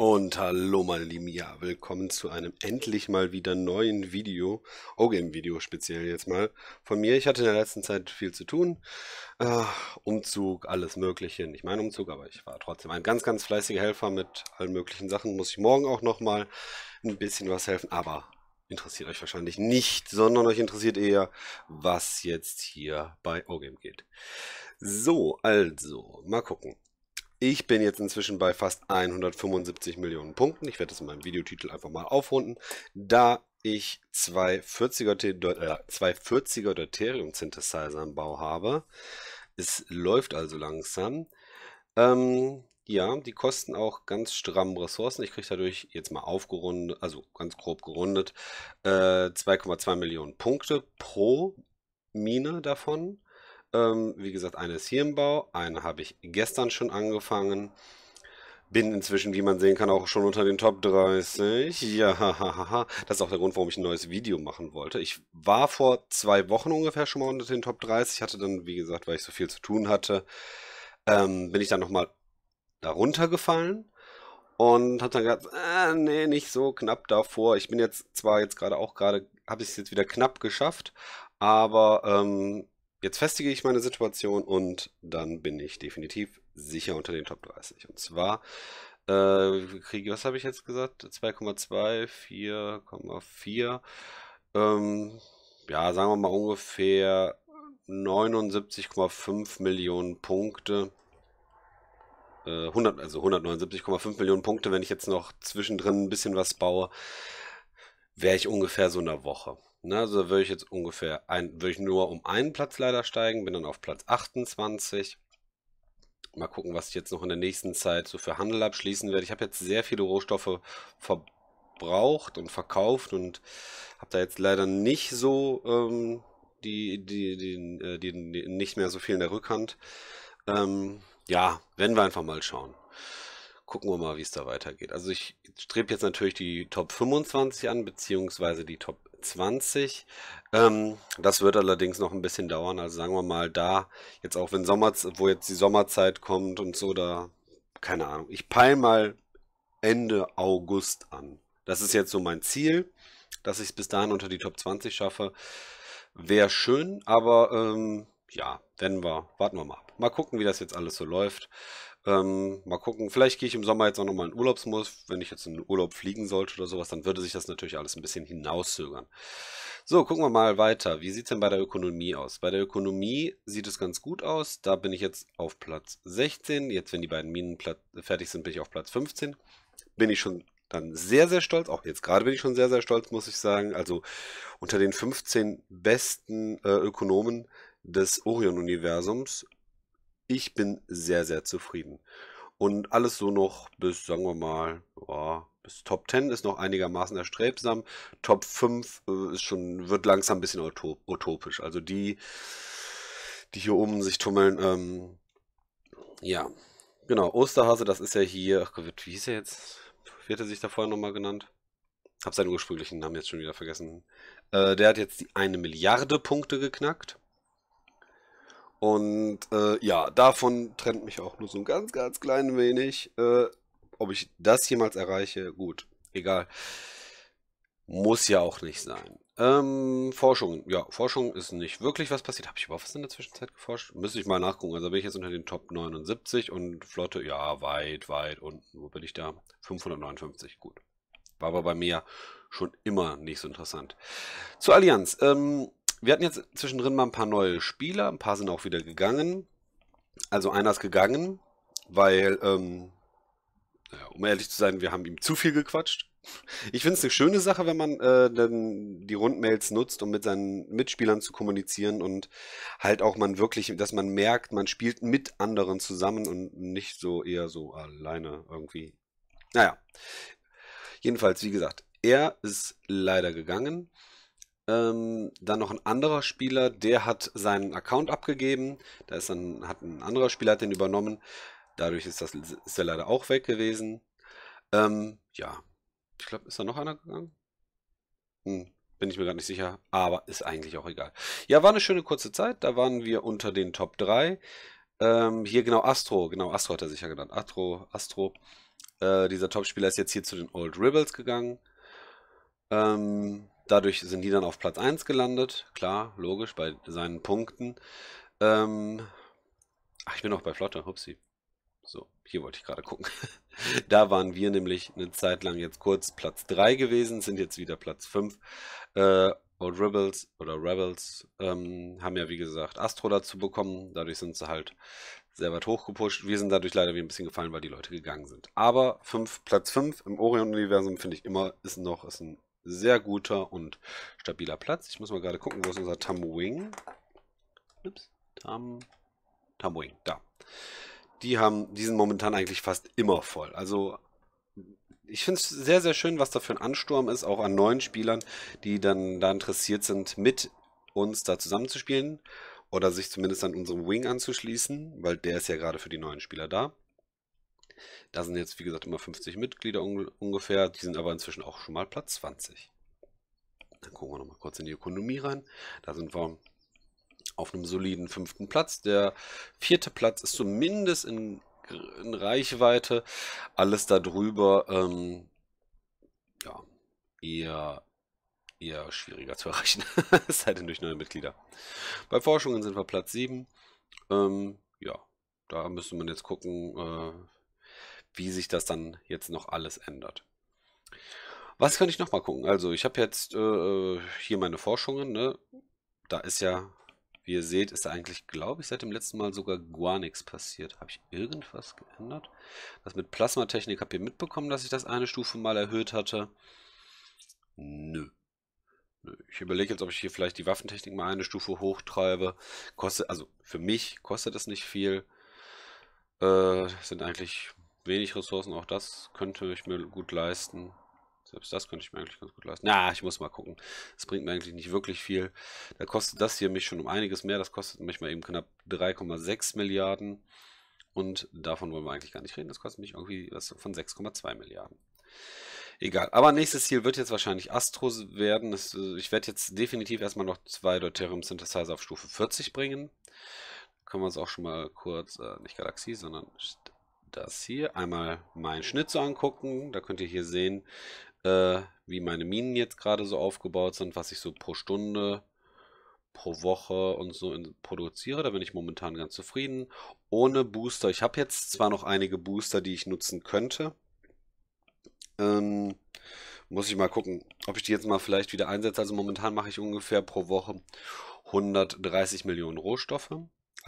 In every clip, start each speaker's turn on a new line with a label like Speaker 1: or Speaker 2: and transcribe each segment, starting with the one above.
Speaker 1: Und hallo meine Lieben, ja, willkommen zu einem endlich mal wieder neuen Video, O-Game-Video oh, speziell jetzt mal, von mir. Ich hatte in der letzten Zeit viel zu tun, äh, Umzug, alles mögliche, nicht mein Umzug, aber ich war trotzdem ein ganz, ganz fleißiger Helfer mit allen möglichen Sachen, muss ich morgen auch nochmal ein bisschen was helfen, aber interessiert euch wahrscheinlich nicht, sondern euch interessiert eher, was jetzt hier bei O-Game geht. So, also, mal gucken. Ich bin jetzt inzwischen bei fast 175 Millionen Punkten. Ich werde das in meinem Videotitel einfach mal aufrunden. Da ich zwei 40er, äh, zwei er Deuterium Synthesizer im Bau habe. Es läuft also langsam. Ähm, ja, die kosten auch ganz stramm Ressourcen. Ich kriege dadurch jetzt mal aufgerundet, also ganz grob gerundet, 2,2 äh, Millionen Punkte pro Mine davon. Ähm, wie gesagt, eine ist hier im Bau, eine habe ich gestern schon angefangen. Bin inzwischen, wie man sehen kann, auch schon unter den Top 30. Ja, das ist auch der Grund, warum ich ein neues Video machen wollte. Ich war vor zwei Wochen ungefähr schon mal unter den Top 30. Hatte dann, wie gesagt, weil ich so viel zu tun hatte, ähm, bin ich dann nochmal darunter gefallen und habe dann gesagt, äh, nee, nicht so knapp davor. Ich bin jetzt zwar jetzt gerade auch gerade, habe ich es jetzt wieder knapp geschafft, aber ähm, Jetzt festige ich meine Situation und dann bin ich definitiv sicher unter den Top 30. Und zwar äh, kriege, was habe ich jetzt gesagt? 2,2, 4,4. Ähm, ja, sagen wir mal ungefähr 79,5 Millionen Punkte. 100, äh, also 179,5 Millionen Punkte, wenn ich jetzt noch zwischendrin ein bisschen was baue, wäre ich ungefähr so in der Woche. Ne, also würde ich jetzt ungefähr, ein, würde ich nur um einen Platz leider steigen, bin dann auf Platz 28. Mal gucken, was ich jetzt noch in der nächsten Zeit so für Handel abschließen werde. Ich habe jetzt sehr viele Rohstoffe verbraucht und verkauft und habe da jetzt leider nicht so ähm, die, die, die, äh, die, nicht mehr so viel in der Rückhand. Ähm, ja, werden wir einfach mal schauen. Gucken wir mal, wie es da weitergeht. Also ich strebe jetzt natürlich die Top 25 an, beziehungsweise die Top 20. Ähm, das wird allerdings noch ein bisschen dauern. Also sagen wir mal, da jetzt auch wenn Sommer, wo jetzt die Sommerzeit kommt und so, da, keine Ahnung. Ich peile mal Ende August an. Das ist jetzt so mein Ziel, dass ich es bis dahin unter die Top 20 schaffe. Wäre schön, aber ähm, ja, werden wir, warten wir mal ab. Mal gucken, wie das jetzt alles so läuft. Ähm, mal gucken, vielleicht gehe ich im Sommer jetzt auch nochmal in Urlaubsmodus. Wenn ich jetzt in den Urlaub fliegen sollte oder sowas, dann würde sich das natürlich alles ein bisschen hinauszögern. So, gucken wir mal weiter. Wie sieht es denn bei der Ökonomie aus? Bei der Ökonomie sieht es ganz gut aus. Da bin ich jetzt auf Platz 16. Jetzt, wenn die beiden Minen fertig sind, bin ich auf Platz 15. Bin ich schon dann sehr, sehr stolz. Auch jetzt gerade bin ich schon sehr, sehr stolz, muss ich sagen. Also unter den 15 besten äh, Ökonomen des Orion-Universums ich bin sehr, sehr zufrieden. Und alles so noch bis, sagen wir mal, oh, bis Top 10 ist noch einigermaßen erstrebsam. Top 5 äh, ist schon, wird langsam ein bisschen utopisch. Also die, die hier oben sich tummeln, ähm, ja. Genau, Osterhase, das ist ja hier, ach Gott, wie hieß er jetzt? Wie hat er sich da vorher nochmal genannt? Hab seinen ursprünglichen Namen jetzt schon wieder vergessen. Äh, der hat jetzt die eine Milliarde Punkte geknackt. Und äh, ja, davon trennt mich auch nur so ein ganz, ganz klein wenig. Äh, ob ich das jemals erreiche, gut, egal. Muss ja auch nicht sein. Ähm, Forschung. Ja, Forschung ist nicht wirklich was passiert. Habe ich überhaupt was in der Zwischenzeit geforscht? Müsste ich mal nachgucken. Also bin ich jetzt unter den Top 79 und Flotte, ja, weit, weit unten. Wo bin ich da? 559, gut. War aber bei mir schon immer nicht so interessant. Zur Allianz. Ähm, wir hatten jetzt zwischendrin mal ein paar neue Spieler, ein paar sind auch wieder gegangen. Also einer ist gegangen, weil, ähm, um ehrlich zu sein, wir haben ihm zu viel gequatscht. Ich finde es eine schöne Sache, wenn man äh, dann die Rundmails nutzt, um mit seinen Mitspielern zu kommunizieren und halt auch man wirklich, dass man merkt, man spielt mit anderen zusammen und nicht so eher so alleine irgendwie. Naja. Jedenfalls, wie gesagt, er ist leider gegangen. Ähm, dann noch ein anderer Spieler, der hat seinen Account abgegeben. Da ist dann, hat ein anderer Spieler hat den übernommen. Dadurch ist, das, ist er leider auch weg gewesen. Ähm, ja, ich glaube, ist da noch einer gegangen? Hm, bin ich mir gar nicht sicher, aber ist eigentlich auch egal. Ja, war eine schöne kurze Zeit. Da waren wir unter den Top 3. Ähm, hier genau Astro, genau Astro hat er sicher genannt. Astro, Astro. Äh, dieser Top-Spieler ist jetzt hier zu den Old Rebels gegangen. Ähm, Dadurch sind die dann auf Platz 1 gelandet. Klar, logisch, bei seinen Punkten. Ähm, ach, ich bin noch bei Flotte, hupsi. So, hier wollte ich gerade gucken. da waren wir nämlich eine Zeit lang jetzt kurz Platz 3 gewesen, sind jetzt wieder Platz 5. Äh, Old Rebels oder Rebels ähm, haben ja, wie gesagt, Astro dazu bekommen. Dadurch sind sie halt sehr weit hochgepusht. Wir sind dadurch leider wie ein bisschen gefallen, weil die Leute gegangen sind. Aber fünf, Platz 5 im Orion-Universum finde ich immer, ist noch ist ein sehr guter und stabiler Platz. Ich muss mal gerade gucken, wo ist unser Tamwing? Ups, Tam, Tamwing, da. Die haben diesen momentan eigentlich fast immer voll. Also ich finde es sehr, sehr schön, was da für ein Ansturm ist, auch an neuen Spielern, die dann da interessiert sind, mit uns da zusammenzuspielen oder sich zumindest an unserem Wing anzuschließen, weil der ist ja gerade für die neuen Spieler da. Da sind jetzt, wie gesagt, immer 50 Mitglieder un ungefähr. Die sind aber inzwischen auch schon mal Platz 20. Dann gucken wir nochmal kurz in die Ökonomie rein. Da sind wir auf einem soliden fünften Platz. Der vierte Platz ist zumindest in, in Reichweite. Alles darüber, ähm, ja, eher eher schwieriger zu erreichen, es sei denn durch neue Mitglieder. Bei Forschungen sind wir Platz 7. Ähm, ja, da müsste man jetzt gucken, äh, wie sich das dann jetzt noch alles ändert. Was kann ich nochmal gucken? Also ich habe jetzt äh, äh, hier meine Forschungen. Ne? Da ist ja, wie ihr seht, ist eigentlich, glaube ich, seit dem letzten Mal sogar gar nichts passiert. Habe ich irgendwas geändert? Das mit Plasmatechnik habt ihr mitbekommen, dass ich das eine Stufe mal erhöht hatte. Nö. Ich überlege jetzt, ob ich hier vielleicht die Waffentechnik mal eine Stufe hochtreibe. Kostet, also für mich kostet es nicht viel. Äh, sind eigentlich Wenig Ressourcen, auch das könnte ich mir gut leisten. Selbst das könnte ich mir eigentlich ganz gut leisten. Na, ich muss mal gucken. Das bringt mir eigentlich nicht wirklich viel. Da kostet das hier mich schon um einiges mehr. Das kostet mich mal eben knapp 3,6 Milliarden. Und davon wollen wir eigentlich gar nicht reden. Das kostet mich irgendwie was von 6,2 Milliarden. Egal. Aber nächstes Ziel wird jetzt wahrscheinlich Astro werden. Das, äh, ich werde jetzt definitiv erstmal noch zwei Deuterium Synthesizer auf Stufe 40 bringen. Können wir es auch schon mal kurz, äh, nicht Galaxie, sondern das hier. Einmal meinen Schnitt so angucken. Da könnt ihr hier sehen, äh, wie meine Minen jetzt gerade so aufgebaut sind, was ich so pro Stunde, pro Woche und so in, produziere. Da bin ich momentan ganz zufrieden. Ohne Booster. Ich habe jetzt zwar noch einige Booster, die ich nutzen könnte. Ähm, muss ich mal gucken, ob ich die jetzt mal vielleicht wieder einsetze. Also momentan mache ich ungefähr pro Woche 130 Millionen Rohstoffe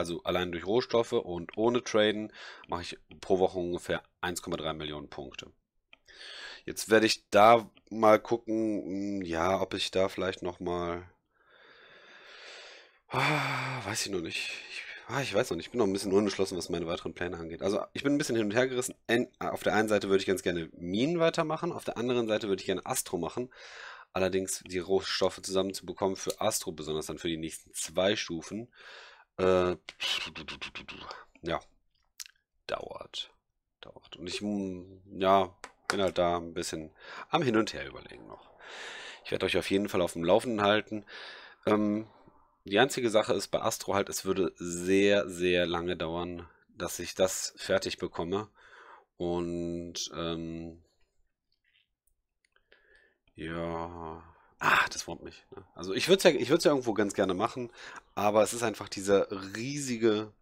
Speaker 1: also allein durch Rohstoffe und ohne Traden, mache ich pro Woche ungefähr 1,3 Millionen Punkte. Jetzt werde ich da mal gucken, hm, ja, ob ich da vielleicht nochmal... Ah, weiß ich noch nicht. Ich, ah, ich weiß noch nicht. Ich bin noch ein bisschen unentschlossen, was meine weiteren Pläne angeht. Also ich bin ein bisschen hin und her gerissen. Auf der einen Seite würde ich ganz gerne Minen weitermachen, auf der anderen Seite würde ich gerne Astro machen. Allerdings die Rohstoffe zusammenzubekommen für Astro, besonders dann für die nächsten zwei Stufen, äh, ja, dauert. Dauert. Und ich, mm, ja, bin halt da ein bisschen am Hin und Her überlegen noch. Ich werde euch auf jeden Fall auf dem Laufenden halten. Ähm, die einzige Sache ist bei Astro halt, es würde sehr, sehr lange dauern, dass ich das fertig bekomme. Und ähm, ja, Ach, das wurmt mich. Ne? Also ich würde es ja, ja irgendwo ganz gerne machen, aber es ist einfach dieser riesige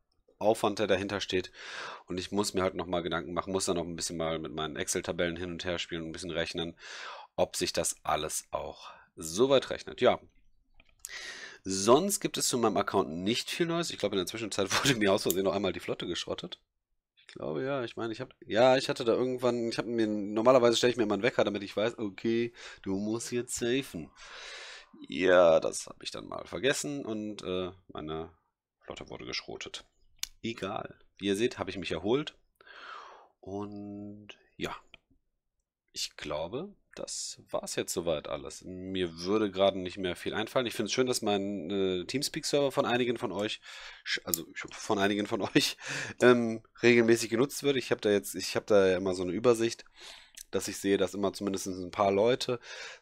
Speaker 1: Aufwand, der dahinter steht. Und ich muss mir halt nochmal Gedanken machen, muss dann noch ein bisschen mal mit meinen Excel-Tabellen hin und her spielen und ein bisschen rechnen, ob sich das alles auch so weit rechnet. Ja. Sonst gibt es zu meinem Account nicht viel Neues. Ich glaube, in der Zwischenzeit wurde mir aus Versehen noch einmal die Flotte geschrottet. Ich glaube ja, ich meine, ich habe ja, ich hatte da irgendwann, ich habe mir normalerweise stelle ich mir immer einen Wecker, damit ich weiß, okay, du musst jetzt safen. Ja, das habe ich dann mal vergessen und äh, meine Flotte wurde geschrotet. Egal. Wie ihr seht, habe ich mich erholt und ja, ich glaube, das war es jetzt soweit alles. Mir würde gerade nicht mehr viel einfallen. Ich finde es schön, dass mein äh, Teamspeak-Server von einigen von euch, also von einigen von euch, ähm, regelmäßig genutzt wird. Ich habe da jetzt, ich habe da ja immer so eine Übersicht, dass ich sehe, dass immer zumindest ein paar Leute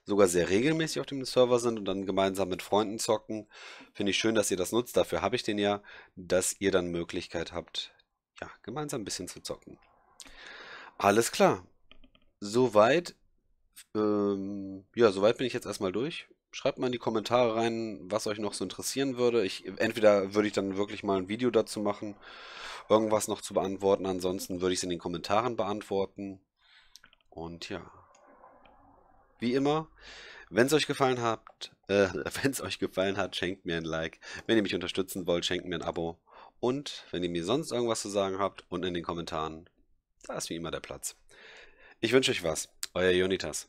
Speaker 1: sogar sehr regelmäßig auf dem Server sind und dann gemeinsam mit Freunden zocken. Finde ich schön, dass ihr das nutzt. Dafür habe ich den ja, dass ihr dann Möglichkeit habt, ja, gemeinsam ein bisschen zu zocken. Alles klar soweit, ähm, ja, soweit bin ich jetzt erstmal durch. Schreibt mal in die Kommentare rein, was euch noch so interessieren würde. Ich, entweder würde ich dann wirklich mal ein Video dazu machen, irgendwas noch zu beantworten. Ansonsten würde ich es in den Kommentaren beantworten. Und ja, wie immer, wenn es euch gefallen hat, äh, wenn es euch gefallen hat, schenkt mir ein Like. Wenn ihr mich unterstützen wollt, schenkt mir ein Abo. Und wenn ihr mir sonst irgendwas zu sagen habt, unten in den Kommentaren, da ist wie immer der Platz. Ich wünsche euch was. Euer Jonitas.